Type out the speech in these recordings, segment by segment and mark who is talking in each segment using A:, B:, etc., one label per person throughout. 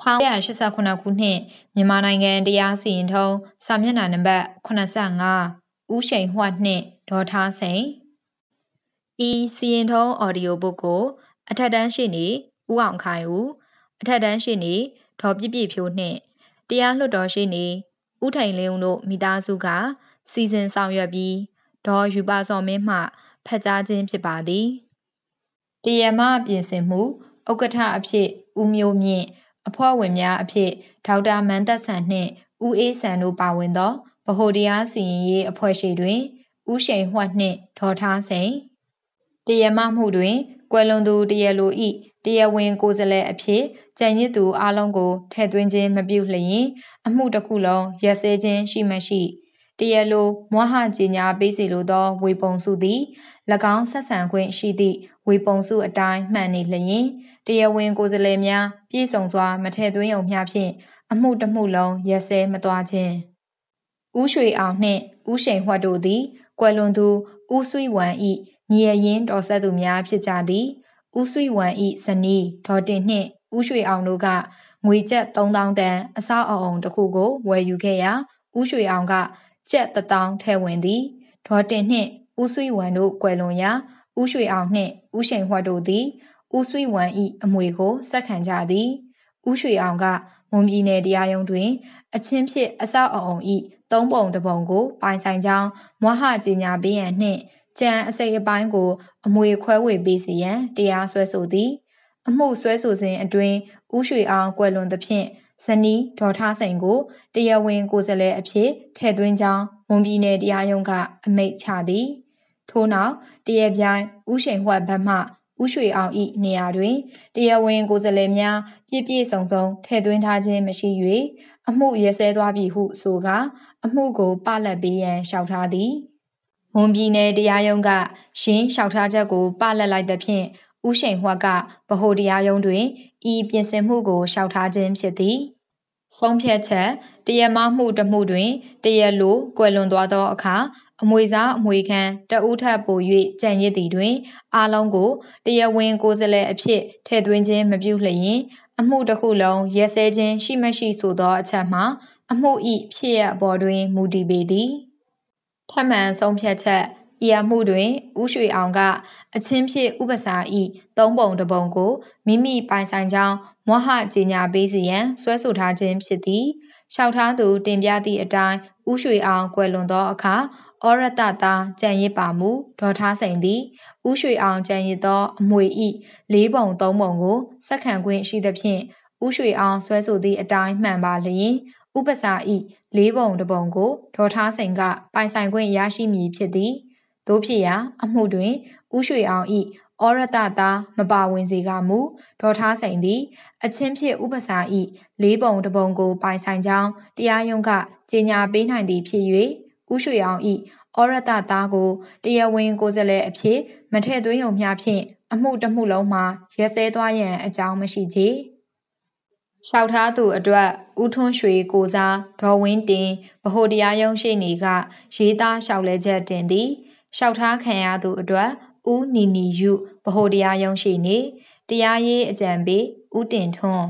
A: 1989ခုနှစ်မြန်မာနိုင်ငံ တရားစီရင်ထုံးစာမျက်နှာနံပါတ်85ဦးရှိန်ဟွတ်နှင့်ဒေါ်ထားစိန်ဤစီရင်ထုံးအော်ဒီယိုဘုတ်ကို အထက်တန်းရှိနေဦးအောင်ခိုင်ဦးအထက်တန်းရှိနေဒေါ်ပြည့်ပြည့်ဖြိုးနှင့်တရားလွှတ်တော်ရှိနေဦးထိုင်လင်းဦးတို့မိသားစုက စီစဉ်ဆောင်ရွက်ပြီးဒေါ်ယူပါစော်မင်းမှဖက်ကြားခြင်းဖြစ်ပါသည်တရမပြင်ဆင်မှုဥက္ကဋ္ဌအဖြစ်ဦးမျိုးမြင့်အဖွဲ့ဝင်များအဖြစ်ဒေါက်တာမန်သက်ဆန်နှင့်ဦးအေးဆန်တို့ပါဝင်သောဗဟိုတရားစီရင်ရေးအဖွဲ့ရှိတွင်ဦးရှိန်ဟွတ်နှင့်ဒေါ်ထားစိန်တရားမမှုတွင် ကွယ်လွန်သူတရားလိုဤတရားဝင်ကိုယ်စားလှယ်အဖြစ်ကြံရစ်သူအားလုံးကိုထည့်သွင်းခြင်းမပြုလျင်အမှုတစ်ခုလုံးရပ်ဆဲခြင်းရှိမရှိတရားလိုမွားဟကြီးညာပေးစီလိုသော ဝေပုံစုသည်၎င်းဆက်ဆံခွင့်ရှိသည့်ဝေပုံစုအတိုင်းမှန်နေလျင်တရားဝင်ကိုယ်စားလှယ်များပြည့်စုံစွာမထည့်သွင်းုံမျှဖြင့်အမှုတစ်မှုလုံးရက်စဲမသွားခြင်းဥရွှေအောင်နှင့်ဥရှိန်ဟွက်တို့သည် ကွယ်လွန်သူဥဆွေဝမ်ဤညီရရင်တော်ဆက်သူများဖြစ်ကြသည်ဥဆွေဝမ်ဤဇနီးဒေါ်တင်နှင့်ဥရွှေအောင်တို့ကငွေကျပ်3000တန်အဆောက်အအုံတစ်ခုကိုဝယ်ယူခဲ့ရာဥရွှေအောင်ကကျပ်တထောင်ထဲဝင်သည်ဒေါ်တင်နှင့်ဦးဆွေဝမ်တို့ကွယ်လွန်ရာဦးရွှေအောင်နှင့်ဦးရှိန်ဟွက်တို့သည်ဦးဆွေဝမ်၏အမွေကိုစက်ခံကြသည်ဦးရွှေအောင်ကမွန်ပြည်နယ်တရားရုံးတွင် အချင်းဖြစ်အဆောက်အအုံ၏သုံးပုံတစ်ပုံကို ပိုင်ဆိုင်ကြောင်းမွဟကြီးညာပေးရန်နှင့်ကြံအစိပ်အပိုင်းကို အမွေခွဲဝေပေးစီရန်တရားစွဲဆိုသည်အမှုစွဲဆိုစဉ်အတွင်ဦးရွှေအောင်ကွယ်လွန်သဖြင့်ဇနီးဒေါ်ထစိန်ကိုတရားဝင်ကိုယ်စားလှယ်အဖြစ်ထည့်သွင်းကြောင်းမွန်ပြည်နယ်တရားရုံးကအမိန့်ချသည် ထို့နောက်တရားပြိုင်ဥရှိန်ဟွက်ဘက်မှဥရွှေအောင်ဤနေရာတွင်တရားဝင်ကိုယ်စားလှယ်များပြည့်ပြည့်စုံစုံထည့်သွင်းထားခြင်းမရှိ၍အမှုရဲစဲသွားပြီဟုဆိုကာအမှုကိုပလတ်ပေးရန်လျှောက်ထားသည်မွန်ပြည်နယ်တရားရုံးကရှင်းလျှောက်ထားချက်ကို ပလတ်လိုက်သဖြင့်ဥရှိန်ဟွက်ကဗဟိုတရားရုံးတွင်ဤပြင်ဆင်မှုကိုရှောက်ထားခြင်းဖြစ်သည်ဖုံးဖြတ်ချက်တရမမှုတမှုတွင်တရလိုကွယ်လွန်သွားသောအခါအမွေစားအမွေခံတဦးထပ်ပို၍ကြံရစ်သည်တွင် အားလုံးကိုတရဝင်ကိုယ်စားလှယ်အဖြစ်ထည့်သွင်းခြင်းမပြုလျင်အမှုတစ်ခုလုံးရဲစဲခြင်းရှိမရှိဆိုသောအချက်မှာအမှုဤဖြစ်ရပေါ်တွင်မူတည်ပေသည်ထပ်မံဆုံးဖြတ်ချက်ဤအမှုတွင်ဥရွှေအောင်ကအချင်းဖြစ် ဥပစာဤသုံးပုံတစ်ပုံကိုမိမိပိုင်ဆိုင်ကြောင်းမွဟကြေညာပေးစီရန်ဆွဲဆိုထားခြင်းဖြစ်သည်လျှောက်ထားသူတင်ပြသည့်အတိုင်းဥရွှေအောင်ကွယ်လွန်သောအခါဩရတတာကြံရစ်ပါမူဒေါ်ထားစိန်သည်ဥရွှေအောင်ကြံရစ်သောအမွေဤလေးပုံသုံးပုံကိုစက္ကန့်ခွင့်ရှိသဖြင့်ဥရွှေအောင်ဆွဲဆိုသည့်အတိုင်းမှန်ပါလျင်ဥပစာဤလေးပုံတစ်ပုံကိုဒေါ်ထားစိန်ကပိုင်ဆိုင်ခွင့်ရရှိမည်ဖြစ်သည်။တို့ဖြစ်ရာ အမှုတွင်ဥရွှေအောင်ဤဩရတတာမပါဝင်စေကမူဒေါ်ထားဆိုင်သည်အချင်းဖြစ် ဥပစာဤလေးပုံတပုံကို ပိုင်ဆိုင်ကြောင်းတရားရုံးကကြေညာပေးနိုင်သည်ဖြစ်၍ဥရွှေအောင်ဤဩရတတာကိုတရားဝင်ကိုယ်စားလှယ်အဖြစ် မထည့်သွင်းုံမျှဖြင့်အမှုတစ်မှုလုံးမှာရဲစဲသွားရန်အကြောင်းမရှိချေလျှောက်ထားသူအတွက်ဥထွန်းရွှေကိုစားဒေါ်ဝင်းတင်ဗဟိုတရားရုံးရှိနေကရေးသားလျှောက်လဲချက်တင်သည်။လျှောက်ထားခံရသူအတွက်ဦးနီနီယုဗဟိုတရားရုံးရှိနေတရားရေးအကြံပေးဦးတင်ထွန်း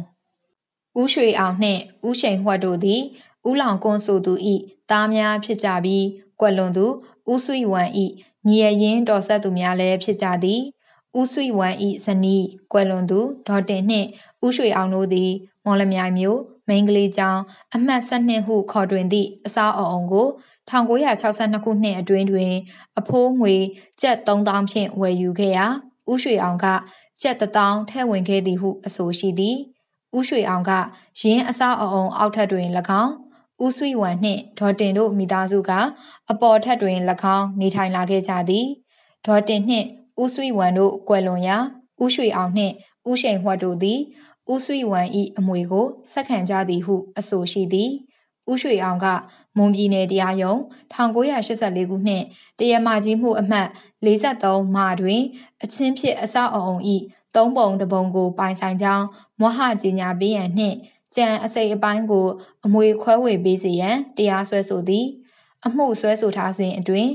A: ဦးရွှေအောင်နှင့်ဦးချိန်ဟွက်တို့သည်ဦးလောင်ကွန်ဆိုသူ၏သားများဖြစ်ကြပြီး ကွက်လွန်သူဦးဆွေဝမ်၏ညီရရင်တော်ဆက်သူများလည်းဖြစ်ကြသည်ဦးဆွေဝမ်၏ဇနီးကွယ်လွန်သူဒေါ်တင်နှင့်ဦးရွှေအောင်တို့သည် မော်လမြိုင်မြို့မိန်းကလေးကျောင်းအမှတ်12ဟုခေါ်တွင်သည့်အစာအအုံကို1962ခုနှစ်အတွင်းတွင် အဖိုးငွေကျပ်3000ဖြင့်ဝယ်ယူခဲ့ရာဥရွှေအောင်ကကျပ်1000ထည့်ဝင်ခဲ့သည်ဟု အဆိုရှိသည်ဥရွှေအောင်ကရင်းအစာအအုံအောက်ထပ်တွင်၎င်းဥဆွေဝံနှင့်ဒေါ်တင်တို့မိသားစုကအပေါ်ထက်တွင်၎င်းနေထိုင်လာခဲ့ကြသည်ဒေါ်တင်နှင့်ဥဆွေဝံတို့ကွယ်လွန်ရာဥရွှေအောင်နှင့်ဥရှိန်ဟွတ်တို့သည်ဥဆွေဝမ်ဤအမွေကိုဆက်ခံကြသည်ဟုအဆိုရှိသည်ဥရွှေအောင်ကမွန်ပြည်နယ်တရားရုံး1984ခုနှစ်တရားမကြီးမှုအမှတ်43မှာတွင်အချင်းဖြစ်အဆောက်အအုံဤသုံးပုံတပုံကိုပိုင်ဆိုင်ကြောင်းမွဟကြီးညာပေးရန်နှင့်ကြံအစိပ်အပိုင်းကိုအမွေခွဲဝေပေးစေရန်တရားစွဲဆိုသည် အမှုဆွဲဆိုထားစဉ်အတွင်း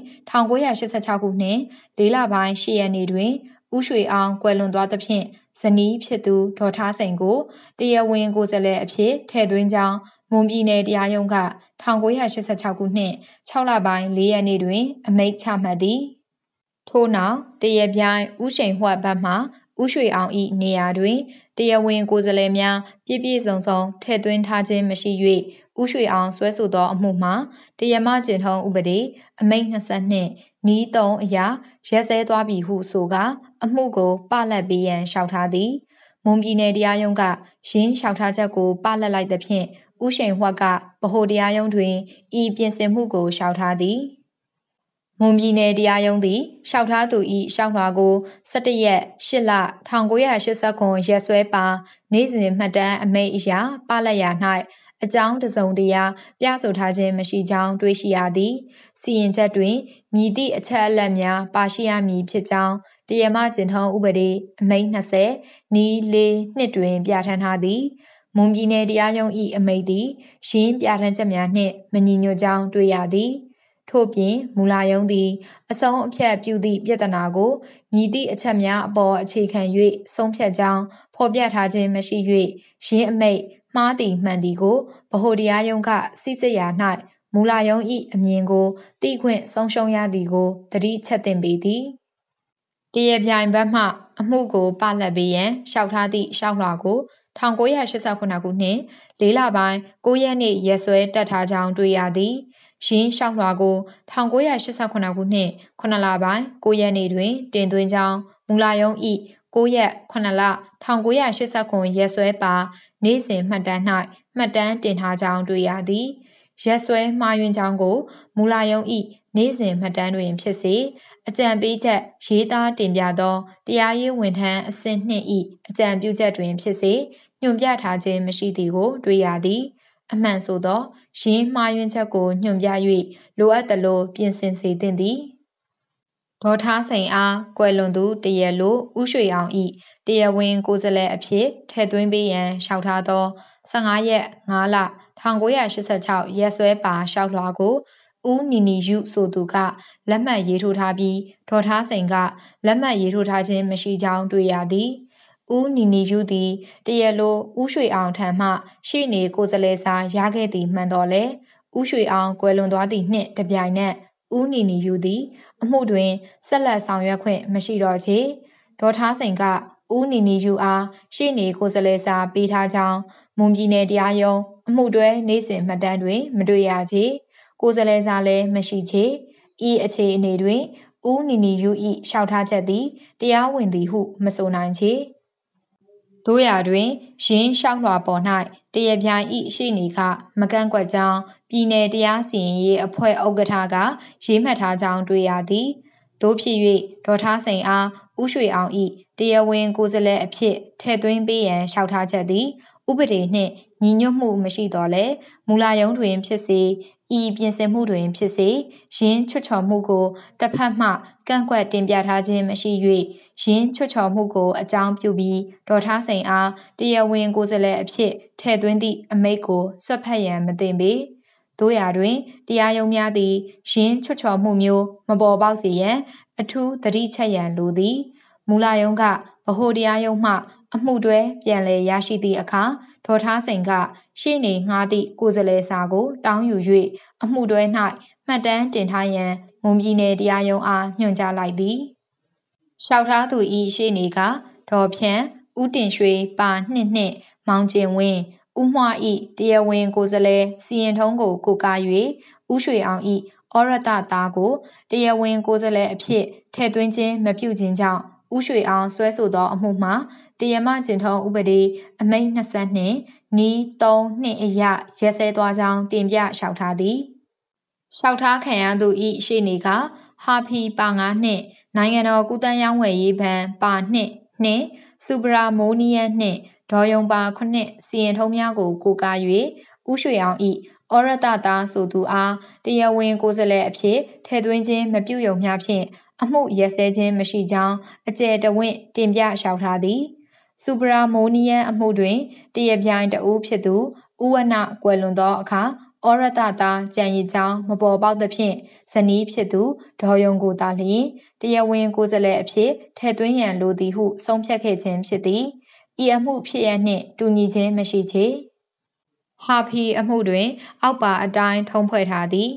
A: 1986ခုနှစ်၄လပိုင်း၈ရက်နေ့တွင်ဥရွှေအောင်ကွယ်လွန်သွားသဖြင့်ဇနီးဖြစ်သူဒေါ်ထားစိန်ကိုတရားဝင်ကိုယ်စားလှယ်အဖြစ်ထည့်သွင်းကြောင်းမွန်ပြည်နယ်တရားရုံးက1986ခုနှစ်6လပိုင်း4ရက်နေ့တွင် အမိန့်ချမှတ်သည်ထို့နောက်တရပြိုင်ဥချိန်ဟွတ်ဘတ်မှဥရွှေအောင်ဤနေရာတွင်တရားဝင်ကိုယ်စားလှယ်များပြည့်ပြည့်စုံစုံထည့်သွင်းထားခြင်းမရှိ၍ဥရွှေအောင်ဆွဲဆိုသောအမှုမှာတရားမကျင့်ထုံးဥပဒေအမိန့်22နီး3အရာရက်စဲသွားပြီဟုဆိုကာအမှုကို ပလတ်ပေးရန်လျှောက်ထားသည်မွန်ပြည်နယ်တရားရုံးကရင်းလျှောက်ထားချက်ကိုပလတ်လိုက်သဖြင့်ဥရှိန်ဟွက်ကဗဟိုတရားရုံးတွင်ဤပြင်ဆင်မှုကိုလျှောက်ထားသည်မွန်ပြည်နယ်တရားရုံးသည်လျှောက်ထားသူ၏လျှောက်လွှာကို17ရက်8လ1989ရက်စွဲပါ နေ့စဉ်မှတ်တမ်းအမိန့်အရာပလက်ရာ၌အကြောင်းတစုံတရာ ပြဆိုထားခြင်းမရှိကြောင်းတွေ့ရှိရသည် စီရင်ချက်တွင်မြည်သည့်အချက်အလက်များ ပါရှိရမည်ဖြစ်ကြောင်းတရားမကျင့်ထုံးဥပဒေအမိန့်20နီး၄နှစ်တွင် ပြဋ္ဌာန်းထားသည်မွန်ပြည်နယ်တရားရုံး၏အမိန့်သည်ရင်းပြဋ္ဌာန်းချက်များနှင့်မညီညွတ်ကြောင်းတွေ့ရသည်။ထို့ပြင်မူလာယုံသည် အဆုံးအဖြတ်ပြုသည့်ပြဿနာကိုမြည်သည့်အချက်များအပေါ်အခြေခံ၍ဆုံးဖြတ်ကြောင်းဖော်ပြထားခြင်းမရှိ၍ရင်းအမိတ်မှားသည်မှန်သည်ကိုဗဟိုတရားယုံကစစ်စစ်ရာ၌မူလာယုံ၏အမြင်ကိုတိခွင့်ဆုံးရှုံးရသည်ကိုတတိချက်တင်ပေသည်တရပြိုင်ဘက်မှအမှုကိုပလတ်ပေးရန်ရှောက်ထားသည့်ရှောက်လွှာကို1989ခုနှစ်၄လပိုင်း9ရက်နေ့ရက်စွဲတက်ထားကြောင်းတွေ့ရသည်။ရင်းလျှောက်လွှာကို1989ခုနှစ်9လပိုင်း9ရက်နေ့တွင် တင်သွင်းကြောင်းမူလာယုံဤ9ရက်9လ1989ရက်စွဲပါနေ့စဉ်မှတ်တမ်း၌မှတ်တမ်းတင်ထားကြောင်းတွေ့ရသည်ရက်စွဲမှားယွင်းကြောင်းကိုမူလာယုံဤနေ့စဉ်မှတ်တမ်းတွင်ဖြစ်စေအကြံပေးချက်ရေးသားတင်ပြသောတရားရေးဝန်ထမ်းအဆင့်2ဤအကြံပြုချက်တွင်ဖြစ်စေညွှန်ပြထားခြင်းမရှိသည်ကို တွေ့ရသည်။အမှန်ဆိုသောရင်းမှားယွင်းချက်ကိုညွှန်ပြ၍လိုအပ်သလိုပြင်ဆင်စေသင့်သည်ဒေါ်ထားစိန်အားကွယ်လွန်သူတရလိုဥရွှေအောင်ဤတရားဝင်ကိုယ်စားလှယ်အဖြစ်ထည့်သွင်းပေးရန်လျှောက်ထားသော15ရက်9လ1986ရက်စွဲပါလျှောက်လွှာကိုဦးနီနီယုဆိုသူကလက်မှတ်ရေးထိုးထားပြီးဒေါ်ထားစိန်ကလက်မှတ်ရေးထိုးထားခြင်းမရှိကြောင်းတွေ့ရသည်။ဦးနီနီယူသည်တရက်လိုဦးရွှေအောင်ထံမှ ရှေ့နေကိုယ်စလဲစာရခဲ့သည်မှန်တော်လဲဦးရွှေအောင်ကွယ်လွန်သွားသည့်နှင့်တပြိုင်နက်ဦးနီနီယူသည်အမှုတွင်ဆက်လက်ဆောင်ရွက်ခွင့်မရှိတော့ချေဒေါ်ထားစိန်ကဦးနီနီယူအားရှေ့နေကိုယ်စလဲစာပေးထားကြောင်းမွန်ပြည်နယ်တရားရုံးအမှုတွဲနေ့စဉ်မှတ်တမ်းတွင် မတွေ့ရချေကိုယ်စလဲစာလည်းမရှိချေဤအခြေအနေတွင်ဦးနီနီယူ၏ရှောက်ထားချက်သည်တရားဝင်သည်ဟု မဆိုနိုင်ချေ။တို့ရာတွင်ရင်းလျှောက်လွှာပေါ်၌တရပြိုင်ဤရှိနေကမကန့်ကွက်ကြောင်းပြည်내တရားစီရင်ရေးအဖွဲ့ဥက္ကဋ္ဌကရေးမှတ်ထားကြောင်းတွေ့ရသည်တို့ဖြစ်၍ဒေါ်ထားစိန်အားဥရွှေအောင်ဤတရားဝင်ကိုယ်စားလှယ်အဖြစ်ထည့်သွင်းပေးရန်လျှောက်ထားချက်သည်ဥပဒေနှင့်ညီညွတ်မှုမရှိတော့လဲမူလာယုံတွင်ဖြစ်စေဤပြင်ဆင်မှုတွင်ဖြစ်စေရင်းချွတ်ချော်မှုကိုတစ်ဖက်မှကန့်ကွက်တင်ပြထားခြင်းမရှိ၍ရင်းချွတ်ချော်မှုကိုအကြောင်းပြုပြီးဒေါ်ထားစိန်အားတရားဝင် ကိုယ်စားလှယ်အဖြစ်ထည့်သွင်းသည့်အမိန့်ကိုဆွတ်ဖက်ရန်မသင့်ပေတို့ရာတွင်တရားရုံးများသည်ရင်းချွတ်ချော်မှုမျိုးမပေါ်ပေါက်စေရန် အထူးသတိချက်ရန်လိုသည်မူလယုံကဗဟိုတရားယုံမှ အမှုတွဲပြန်လည်ရရှိသည့်အခါဒေါ်ထားစိန်က ရှေ့နေငှားသည့်ကိုယ်စားလှယ်စာကိုတောင်းယူ၍အမှုတွဲ၌မှတ်တမ်းတင်ထားရန်မွန်ပြည်နယ်တရားရုံးအားညွှန်ကြားလိုက်သည်။လျှောက်ထားသူဤရှိနေကဒေါ်ဖြန်ဦးတင်ရွှေပါနှစ်နှစ်မောင်ကျင်ဝင်းဦးမွှားဤတရားဝင်ကိုယ်စားလှယ်စီရင်ထုံးကိုကိုကား၍ဦးရွှေအောင်ဤဩရတသားကိုတရားဝင်ကိုယ်စားလှယ်အဖြစ်ထည့်သွင်းခြင်းမပြုခြင်းကြောင့်ဥရွှေအောင်ဆွဲဆိုသောအမှုမှာတရားမကျင့်ထုံးဥပဒေအမိန့်22နီး3နှစ်အရရဲစဲသွားကြောင်းတင်ပြလျှောက်ထားသည်လျှောက်ထားခံရသူဤရှိနေကဟာဖီပါငါနှင့် နိုင်ငံတော်ကုသရောင်းဝယ်ရေးဘဏ်ပါနှင့် နှင့်စူပရာမိုနီယန်နှင့်ဒေါ်ယုံပါခုနှစ်စီရင်ထုံးများကို ကိုကား၍ဥရွှေအောင်ဤဩရတတာဆိုသူအားတရားဝင်ကိုယ်စားလှယ်အဖြစ်ထည့်သွင်းခြင်းမပြုရုံများဖြင့်အမှုရက်စဲခြင်းမရှိကြောင်းအကျယ်တဝင့်တင်ပြလျှောက်ထားသည်စူပရာမိုနီယန်အမှုတွင်တရပြိုင်တဦးဖြစ်သူဥဝနကွယ်လွန်သောအခါဩရတသာကြံရည်ကြောင်းမပေါ်ပေါက်သဖြင့်ဇနီးဖြစ်သူဒေါ်ယုံကိုသာလျှင်တရားဝင်ကိုယ်စားလှယ်အဖြစ်ထည့်သွင်းရန်လိုသည်ဟု ဆုံးဖြတ်ခဲ့ခြင်းဖြစ်သည်ဤအမှုဖြစ်ရနှင့်တူညီခြင်းမရှိချေဟာဖီအမှုတွင် အောက်ပါအတိုင်းထုံးဖွဲ့ထားသည်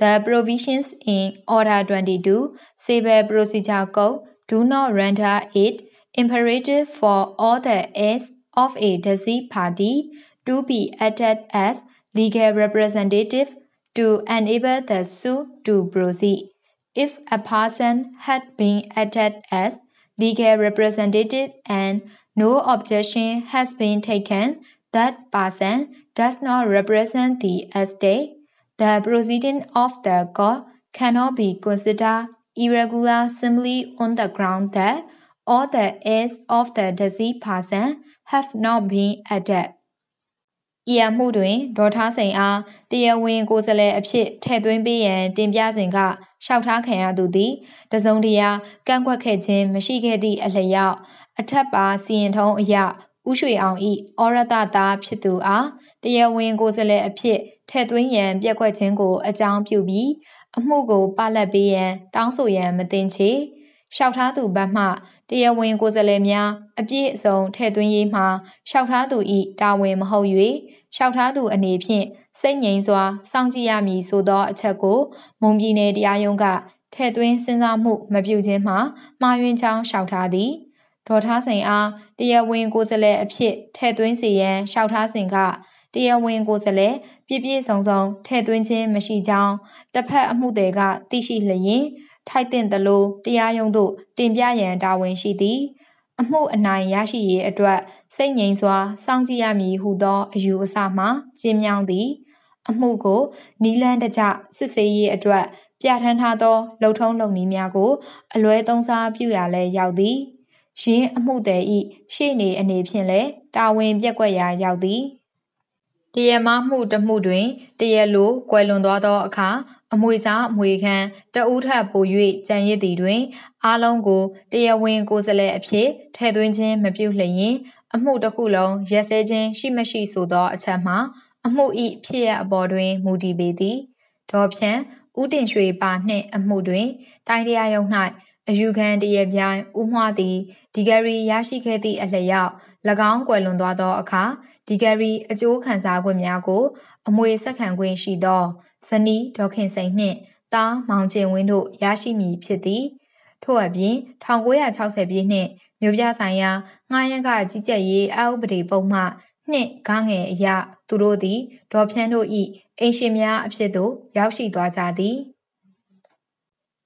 A: The provisions in Order 22 Civil Procedure Code do not render it imperative for all the heirs of a deceased party to be acted as legal representative to enable the suit to proceed. If a person had been added as legal representative and no objection has been taken, that person does not represent the estate. The proceeding of the court cannot be considered irregular simply on the ground that all the heirs of the deceased person have not been added. ။ဤအမှုတွင်ဒေါ်ထားစိန်အားတရားဝင်ကိုယ်စားလှယ်အဖြစ်ထည့်သွင်းပေးရန်တင်ပြစဉ်ကလျှောက်ထားခံရသူသည်တစုံတရာကန့်ကွက်ခဲ့ခြင်းမရှိခဲ့သည့်အလျောက်အထက်ပါစီရင်ထုံးအရဥရွှေအောင်ဤဩရတသားဖြစ်သူအားတရားဝင်ကိုယ်စားလှယ်အဖြစ်ထည့်သွင်းရန်ပြက်ကွက်ခြင်းကိုအကြောင်းပြုပြီး အမှုကိုပလတ်ပေးရန် တောင်းဆိုရန်မတင်ချေ။လျှောက်ထားသူဘက်မှတရားဝင်ကိုယ်စားလှယ်များအပြည့်အစုံထည့်သွင်းရေးမှာလျှောက်ထားသူ၏တာဝန်မဟုတ်၍လျှောက်ထားသူအနေဖြင့်စိတ်ငြိမ်စွာ စောင့်ကြည့်ရမည်ဆိုသောအချက်ကိုမွန်ပြည်နယ်တရားရုံးကထည့်သွင်းစဉ်းစားမှုမပြုခြင်းမှာမှားယွင်းကြောင်းလျှောက်ထားသည်ဒေါ်ထားစိန်အားတရားဝင်ကိုယ်စားလှယ်အဖြစ်ထည့်သွင်းစီရန်လျှောက်ထားစဉ်ကတရားဝင်ကိုယ်စားလှယ်ပြည့်ပြည့်စုံစုံထည့်သွင်းခြင်းမရှိကြောင်းတစ်ဖက်အမှုတွေကသိရှိလျင်ထိုက်သင့်သလိုတရားရုံးသို့တင်ပြရန်တာဝန်ရှိသည် အမှုအနိုင်ရရှိရေးအတွက် စိတ်ငြိမ်စွာစောင့်ကြည့်ရမည်ဟုသောအယူအဆမှကျင်းမြောင်းသည် အမှုကိုနီလန်တကျစစ်ဆေးရေးအတွက်ပြဋ္ဌာန်းထားသော လုံထုံးလုံနည်းများကို အလွဲသုံးစားပြုရာလဲရောက်သည်ရင်းအမှုသည်ဤရှေ့နေအနေဖြင့်လဲတာဝန်ပြက်ကွက်ရာရောက်သည်တရမမှုတမှုတွင်တရလိုကွယ်လွန်သွားသောအခါအမွေစားအမွေခံတဦးထပ်ပို၍ကြံရစ်သည်တွင်အားလုံးကိုတရားဝင်ကိုယ်စားလှယ်အဖြစ်ထည့်သွင်းခြင်းမပြုလျင်အမှုတစ်ခုလုံးရက်စဲခြင်းရှိမရှိဆိုသောအချက်မှာအမှုဤဖြစ်ရအပေါ်တွင်မူတည်ပေသည်ဒေါ်ဖြန်ဥတင်ရွှေပါနှင့်အမှုတွင်တိုင်းတရားရုံး၌အယူခံတရပြိုင်ဥမှသည်ဒီဂရီရရှိခဲ့သည့်အလျောက်၎င်းကွယ်လွန်သွားသောအခါဒီဂရီအကျိုးခံစား권များကိုအမွေဆက်ခံခွင့်ရှိသောဇနီးဒေါခင်စိန်နှင့်သားမောင်ကျင်ဝင်းတို့ရရှိမည်ဖြစ်သည်ထို့အပြင်1960ပြည့်နှစ်မြို့ပြဆိုင်ရာငှားရမ်းကကြီးကြပ်ရေးအဥပဒေပုံမှ နှစ်ကားငယ်အရသူတို့သည်ဒေါ်ဖြန်းတို့၏အိမ်ရှင်များအဖြစ်သို့ရောက်ရှိသွားကြသည်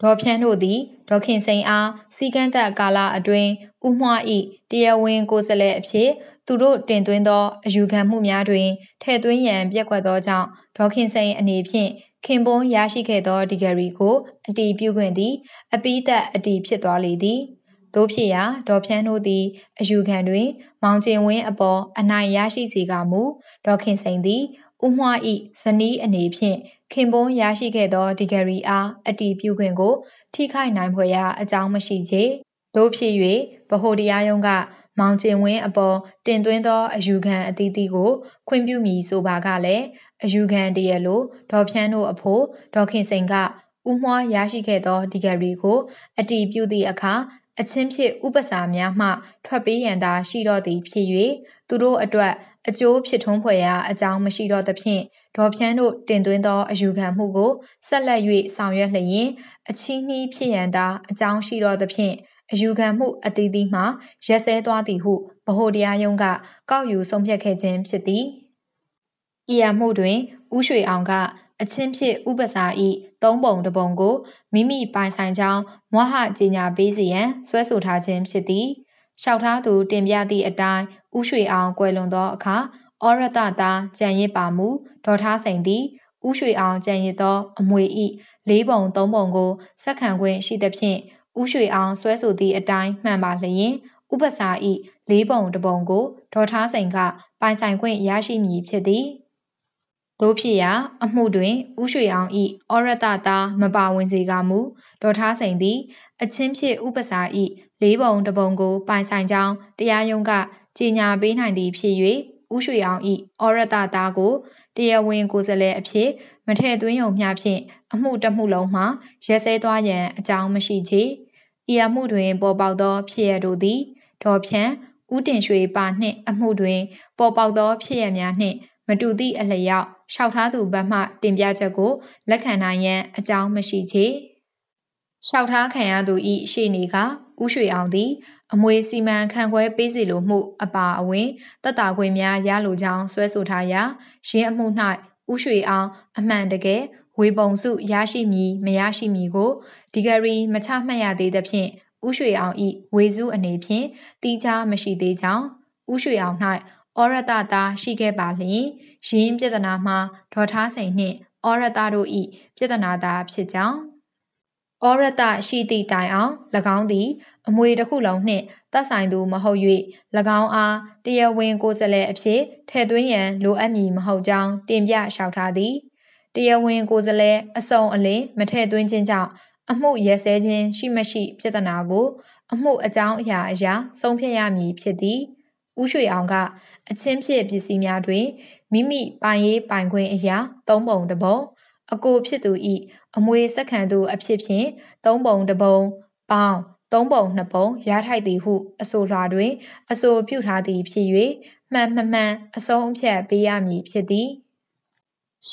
A: ဒေါ်ဖြန်းတို့သည်ဒေါခင်စိန်အားစီကန်းသက်ကာလအတွင်းဥမှွား၏တရားဝင်ကိုယ်စားလှယ်အဖြစ်သူတို့တင်သွင်းသောအယူခံမှုများတွင်ထည့်သွင်းရန်ပြက်ကွက်သောကြောင့်ဒေါခင်စိန်အနေဖြင့်ခင်ပွန်းရရှိခဲ့သောဒီဂရီကိုအတီးပြုခွင့်သည်အပိသက်အတီးဖြစ်သွားလေသည်တို့ဖြစ်ရာဒေါ်ဖြန်းတို့သည်အယူခံတွင် မောင်ကျင်ဝင်းအပေါ်အနိုင်ရရှိစေကမူဒေါခင်စိန်သည်ဥမွှဤဇနီးအနေဖြင့်ခင်ပွန်းရရှိခဲ့သောဒီဂရီအားအတီးပြုခွင့်ကိုထိခိုက်နိုင်ဖွယ်ရာအကြောင်းမရှိချေတို့ဖြစ်၍ဗဟိုတရားရုံးကမောင်ကျင်ဝင်းအပေါ်တင်သွင်းသောအယူခံအသီးသီးကိုခွင့်ပြုမည်ဆိုပါကလည်းအယူခံတရလို့ဒေါ်ဖြန်းတို့အဖို့ဒေါ်ခင်စိန်ကဥမွားရရှိခဲ့သောဒီဂရီကိုအတီးပြုသည့်အခါအချင်းဖြစ်ဥပစာများမှ ထွက်ပေးရန်သာ ရှိတော့သည်ဖြစ်၍သူတို့အတွက် အကျိုးဖြစ်ထွန်းဖွယ်ရာအကြောင်းမရှိတော့သဖြင့်ဒေါ်ဖြန်းတို့တင်သွင်းသောအယူခံမှုကိုဆက်လက်၍ဆောင်ရွက်လျင်အချီးနှီးဖြစ်ရန်သာအကြောင်းရှိတော့သဖြင့်အယူခံမှုအသီးသီးမှာရက်စဲသွားသည်ဟုဗဟိုတရားရုံးကကောက်ယူဆုံးဖြတ်ခဲ့ခြင်းဖြစ်သည်။ဤအမှုတွင်ဥရွှေအောင်က အချင်းဖြစ် ဥပစာဤသုံးပုံတပုံကိုမိမိပိုင်ဆိုင်ကြောင်းမွဟကြီးညာပေးစီရန်ဆွဲဆိုထားခြင်းဖြစ်သည်။လျှောက်ထားသူတင်ပြသည့်အတိုင်းဥရွှေအောင်ကွယ်လွန်သောအခါဩရတတာကြံရစ်ပါမူဒေါ်ထားစိန်သည်ဥရွှေအောင်ကြံရစ်သော အမွေဤလေးပုံသုံးပုံကိုစက္ကန့်ခွင့်ရှိသဖြင့်ဥရွှေအောင်ဆွဲဆိုသည့်အတိုင်းမှန်ပါလျင်ဥပစာဤလေးပုံတပုံကိုဒေါ်ထားစိန်ကပိုင်ဆိုင်ခွင့်ရရှိမည်ဖြစ်သည်တို့ဖြစ်ရာအမှုတွင်ဥရွှေအောင်ဤဩရတတာမပါဝင်စေကမူဒေါ်ထားစိန်သည် အချင်းဖြစ် ဥပစာဤလေးပုံတပုံကို ပိုင်ဆိုင်ကြောင်း တရားရုံးကကြေညာပေးနိုင်သည်ဖြစ်၍ဥရွှေအောင်ဤဩရတသားကိုတရားဝင်ကိုယ်စားလှယ်အဖြစ်မထည့်သွင်းုံမျှဖြင့်အမှုတစ်မှုလုံးမှာရဲစဲသွားရန်အကြောင်းမရှိချေ။ဤအမှုတွင်ပေါ်ပေါက်သောဖြစ်ရတို့သည်ဒေါ်ဖြန်ဥတင်ရွှေပါနှင့် အမှုတွင် ပေါ်ပေါက်သောဖြစ်ရများနှင့် မတူသည့်အလျောက်လျှောက်ထားသူဘက်မှတင်ပြချက်ကိုလက်ခံနိုင်ရန် အကြောင်းမရှိချေ။လျှောက်ထားခံရသူဤရှေ့နေကဥရွှေအောင်သည်အမွေစီမံခန့်ခွဲပေးစီလိုမှု အပါအဝင်တပ်တာခွင့်များရလိုကြောင်းဆွဲဆိုထားရာရင်းအမှု၌ဥရွှေအောင်အမှန်တကယ်ဝေပုံစုရရှိမည်မရရှိမည်ကိုဒီဂရီမချမှတ်ရသေးသဖြင့်ဥရွှေအောင်ဤဝေစုအနေဖြင့်တီးခြားမရှိသေးကြောင်းဥရွှေအောင်၌ဩရတတာရှိခဲ့ပါလျင်ရင်းပြဒနာမှာဒေါ်ထားစိန်နှင့်ဩရတတို့ဤပြဒနာတာဖြစ်ကြောင်းဩရတရှိသည့်တိုင်အောင်၎င်းသည် အမွေတစ်ခုလုံးနှင့်သက်ဆိုင်သူမဟုတ်၍၎င်းအားတရားဝင်ကိုယ်စားလှယ်အဖြစ်ထည့်သွင်းရန်လိုအပ်မည်မဟုတ်ကြောင်းတင်ပြလျှောက်ထားသည်တရားဝင်ကိုယ်စားလှယ်အစုံအလင်မထည့်သွင်းခြင်းကြောင့်အမှုရစဲခြင်းရှိမရှိပြဿနာကို အမှုအကြောင်းအရာအရာဆုံးဖြတ်ရမည်ဖြစ်သည်ဥရွှေအောင်က အချင်းဖြစ်ပစ္စည်းများတွင်မိမိပိုင်ရေးပိုင်ခွင့်အရာ၃ပုံတစ်ပုံအကိုဖြစ်သူဤအမွေဆက်ခံသူအဖြစ်ဖြင့်သုံးပုံတစ်ပုံပေါင်းသုံးပုံနှစ်ပုံရထိုက်သည်ဟုအဆိုလွှာတွင်အဆိုပြုထားသည်ဖြစ်၍မှန်မှန်မှန်အဆုံးအဖြတ်ပေးရမည်ဖြစ်သည်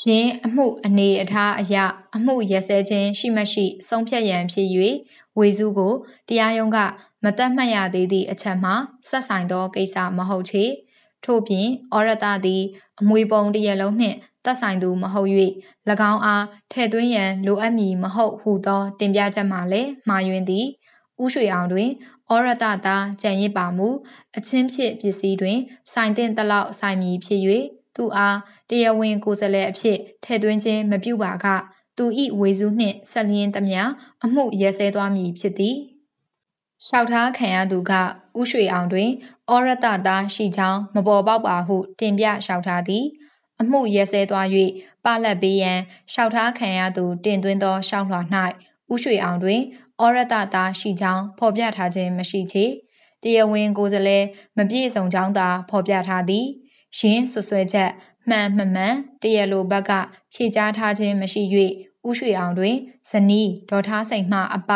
A: ယင်းအမှုအနေအထားအရအမှုရစဲခြင်းရှိမရှိ ဆုံးဖြတ်ရန်ဖြစ်၍ဝေစုကိုတရားရုံးကမတတ်မှတ်ရသေးသည့်အချက်မှာဆက်ဆိုင်သောကိစ္စမဟုတ်ချေထို့ပြင်ဩရတသည် အမွေပုံတရလုံးနှင့်သက်ဆိုင်သူမဟုတ်၍၎င်းအားထည့်သွင်းရန် လိုအပ်မည်မဟုတ်ဟူသော တင်ပြချက်မှာလည်းမှားယွင်းသည်ဥရွှေအောင်တွင်ဩရတသာကြံရစ်ပါမူအချင်းဖြစ်ပစ္စည်းတွင်ဆိုင်တဲ့တလောက်ဆိုင်မည်ဖြစ်၍သူအားတရားဝင်ကိုယ်စားလှယ်အဖြစ်ထည့်သွင်းခြင်းမပြုပါက သူဤဝေစုနှင့်ဆက်လျင်းသမျှအမှုရဲစဲသွားမည်ဖြစ်သည်လျှောက်ထားခံရသူကဥရွှေအောင်တွင်ဩရတသာရှိကြောင်းမပေါ်ပေါက်ပါဟု တင်ပြလျှောက်ထားသည်။အမှုရဲစဲသွား၍ပလက်ပေးရန်ရှောက်ထားခံရသူတင်သွင်းသောရှောက်လွှာ၌ဥရွှေအောင်တွင်ဩရတသားရှိကြောင်းဖော်ပြထားခြင်းမရှိချေတရားဝင်ကိုယ်စားလှယ်မပြည့်စုံကြောင်းသာဖော်ပြထားသည်ရင်းဆွဆွဲချက်မှန်မှန်မှန်တရားလိုဘက်ကဖြေကြားထားခြင်းမရှိ၍ဥရွှေအောင်တွင်ဇနီးဒေါ်ထားစိန်မှအပ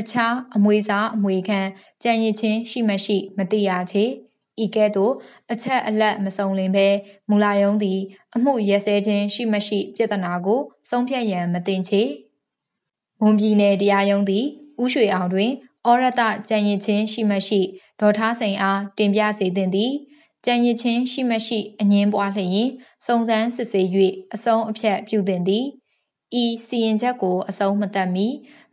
A: အခြားအမွေစားအမွေခံကြံရည်ချင်းရှိမရှိ မသိရချေ။ဤကဲ့သို့ အချက်အလက်မစုံလင်ဘဲမူလာယုံသည်အမှုရဲစဲခြင်းရှိမရှိ ပြဿနာကို ဆုံးဖြတ်ရန်မတင်ချေမွန်ပြည်နယ်တရားရုံးသည်ဥရွှေအောင်တွင်ဩရတကြံရစ်ချင်းရှိမရှိဒေါ်ထားစိန်အားတင်ပြစေသင့်သည်ကြံရစ်ချင်းရှိမရှိအငင်းပွားလျင်စုံစမ်းစစ်ဆေး၍အဆုံးအဖြတ်ပြုသင့်သည်ဤစီရင်ချက်ကိုအဆုံးမသတ်မီ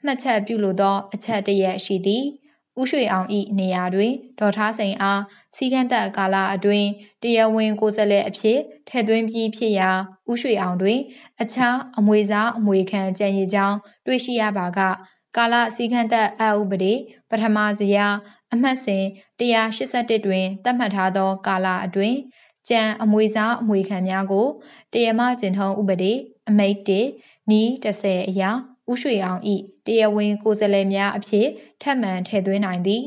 A: မှတ်ချက်ပြုလိုသော အချက်တရက်ရှိသည်။ဥရွှေအောင်ဤနေရာတွင်ဒေါ်ထားစိန်အားစီကန့်သက်ကာလအတွင်းတရားဝင်ကိုယ်စားလှယ်အဖြစ်ထည့်သွင်းပြီးဖြစ်ရာဥရွှေအောင်တွင် အခြားအမွေစားအမွေခံကြံရည်ကြောင်းတွေ့ရှိရပါက ကာလစီကန့်သက်အဥပဒေပထမဇယာအမှတ်စဉ်181တွင်သတ်မှတ်ထားသော ကာလအတွင်းကြံအမွေစားအမွေခံများကိုတရမကျင်ထုံးဥပဒေအမိတ်1နီး30အရာဥရွှေအောင်ဤတရားဝင်ကိုယ်စားလှယ်များအဖြစ်ထပ်မံထည့်သွင်းနိုင်သည်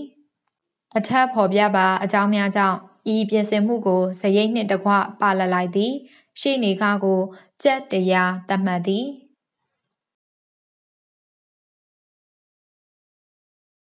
A: အထက်ဖော်ပြပါအကြောင်းများကြောင့်ဤပြင်ဆင်မှုကိုဇယိတ်နှင့်တကွပါလလိုက်သည် ရှေ့နေကားကိုကြက်တရားသတ်မှတ်သည်